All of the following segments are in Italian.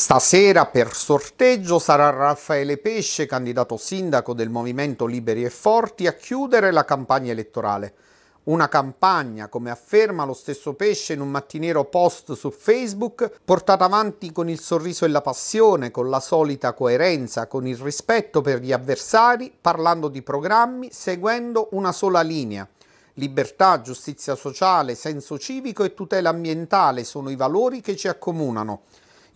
Stasera per sorteggio sarà Raffaele Pesce, candidato sindaco del Movimento Liberi e Forti, a chiudere la campagna elettorale. Una campagna, come afferma lo stesso Pesce in un mattiniero post su Facebook, portata avanti con il sorriso e la passione, con la solita coerenza, con il rispetto per gli avversari, parlando di programmi, seguendo una sola linea. Libertà, giustizia sociale, senso civico e tutela ambientale sono i valori che ci accomunano.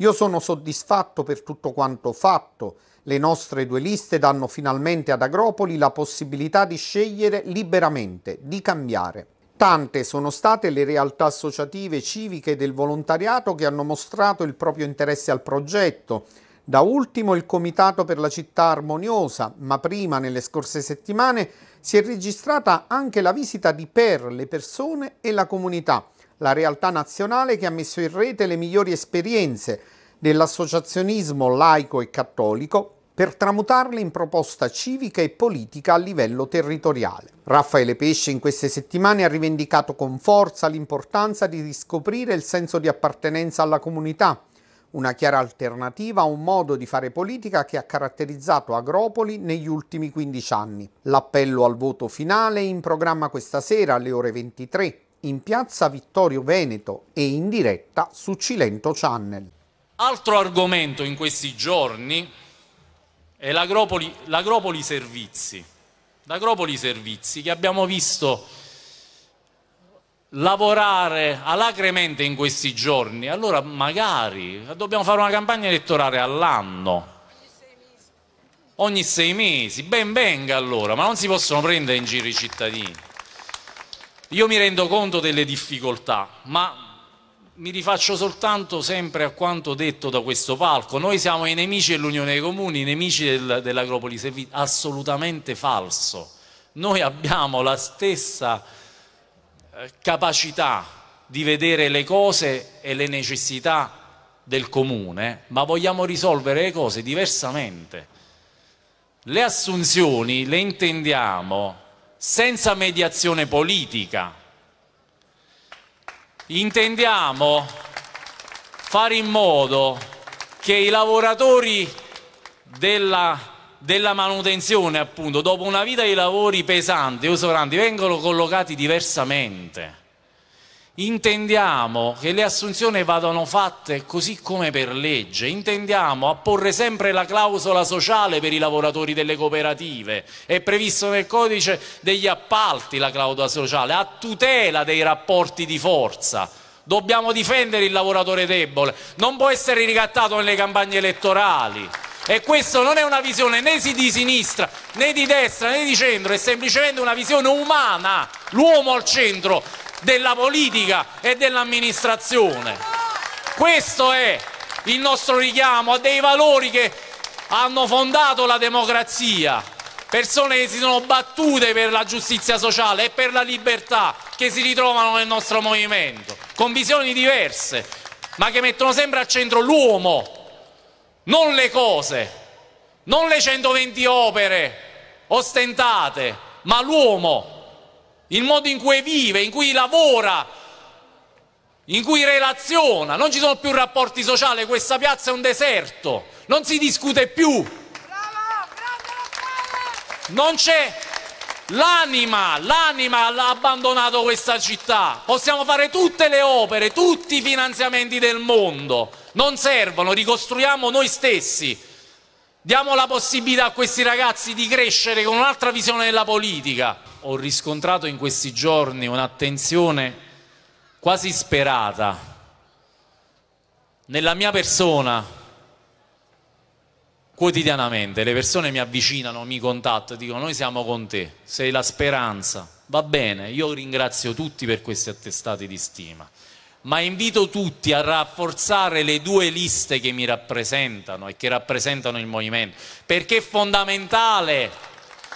Io sono soddisfatto per tutto quanto fatto. Le nostre due liste danno finalmente ad Agropoli la possibilità di scegliere liberamente, di cambiare. Tante sono state le realtà associative, civiche e del volontariato che hanno mostrato il proprio interesse al progetto. Da ultimo il Comitato per la Città Armoniosa, ma prima nelle scorse settimane si è registrata anche la visita di Per, le persone e la comunità, la realtà nazionale che ha messo in rete le migliori esperienze dell'associazionismo laico e cattolico per tramutarle in proposta civica e politica a livello territoriale. Raffaele Pesce in queste settimane ha rivendicato con forza l'importanza di riscoprire il senso di appartenenza alla comunità, una chiara alternativa a un modo di fare politica che ha caratterizzato Agropoli negli ultimi 15 anni. L'appello al voto finale è in programma questa sera alle ore 23 in piazza Vittorio Veneto e in diretta su Cilento Channel. Altro argomento in questi giorni è l'agropoli, l'agropoli servizi. L'agropoli servizi che abbiamo visto lavorare alacremente in questi giorni. Allora magari dobbiamo fare una campagna elettorale all'anno. Ogni sei mesi, ben venga allora, ma non si possono prendere in giro i cittadini. Io mi rendo conto delle difficoltà, ma mi rifaccio soltanto sempre a quanto detto da questo palco. Noi siamo i nemici dell'Unione dei Comuni, i nemici del, dell'Acropoli Servizi, assolutamente falso. Noi abbiamo la stessa eh, capacità di vedere le cose e le necessità del comune, ma vogliamo risolvere le cose diversamente. Le assunzioni le intendiamo senza mediazione politica. Intendiamo fare in modo che i lavoratori della, della manutenzione, appunto, dopo una vita di lavori pesanti o sovranti, vengano collocati diversamente intendiamo che le assunzioni vadano fatte così come per legge, intendiamo apporre sempre la clausola sociale per i lavoratori delle cooperative, è previsto nel codice degli appalti la clausola sociale, a tutela dei rapporti di forza. Dobbiamo difendere il lavoratore debole, non può essere ricattato nelle campagne elettorali. E questa non è una visione né di sinistra, né di destra, né di centro, è semplicemente una visione umana, l'uomo al centro della politica e dell'amministrazione. Questo è il nostro richiamo a dei valori che hanno fondato la democrazia, persone che si sono battute per la giustizia sociale e per la libertà che si ritrovano nel nostro movimento, con visioni diverse, ma che mettono sempre al centro l'uomo, non le cose, non le 120 opere ostentate, ma l'uomo il modo in cui vive, in cui lavora, in cui relaziona. Non ci sono più rapporti sociali, questa piazza è un deserto, non si discute più. Non c'è l'anima, l'anima ha abbandonato questa città. Possiamo fare tutte le opere, tutti i finanziamenti del mondo, non servono, ricostruiamo noi stessi. Diamo la possibilità a questi ragazzi di crescere con un'altra visione della politica ho riscontrato in questi giorni un'attenzione quasi sperata nella mia persona quotidianamente le persone mi avvicinano, mi contattano, dicono noi siamo con te, sei la speranza, va bene, io ringrazio tutti per questi attestati di stima, ma invito tutti a rafforzare le due liste che mi rappresentano e che rappresentano il movimento, perché è fondamentale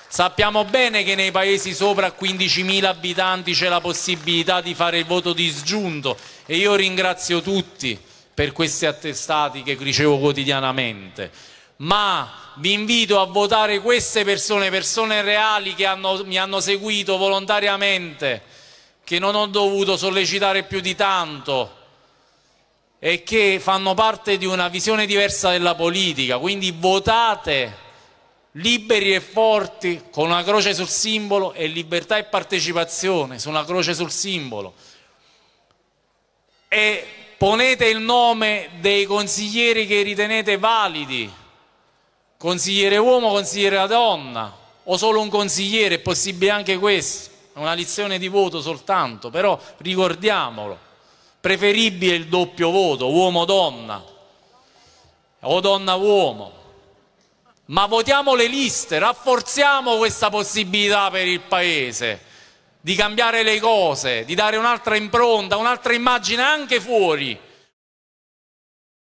Sappiamo bene che nei paesi sopra 15.000 abitanti c'è la possibilità di fare il voto disgiunto e io ringrazio tutti per questi attestati che ricevo quotidianamente. Ma vi invito a votare queste persone, persone reali che hanno, mi hanno seguito volontariamente, che non ho dovuto sollecitare più di tanto e che fanno parte di una visione diversa della politica. Quindi votate liberi e forti, con una croce sul simbolo e libertà e partecipazione su una croce sul simbolo. E ponete il nome dei consiglieri che ritenete validi, consigliere uomo, consigliere donna, o solo un consigliere, è possibile anche questo, è una lezione di voto soltanto, però ricordiamolo, preferibile il doppio voto, uomo-donna, o donna-uomo ma votiamo le liste, rafforziamo questa possibilità per il Paese di cambiare le cose, di dare un'altra impronta, un'altra immagine anche fuori.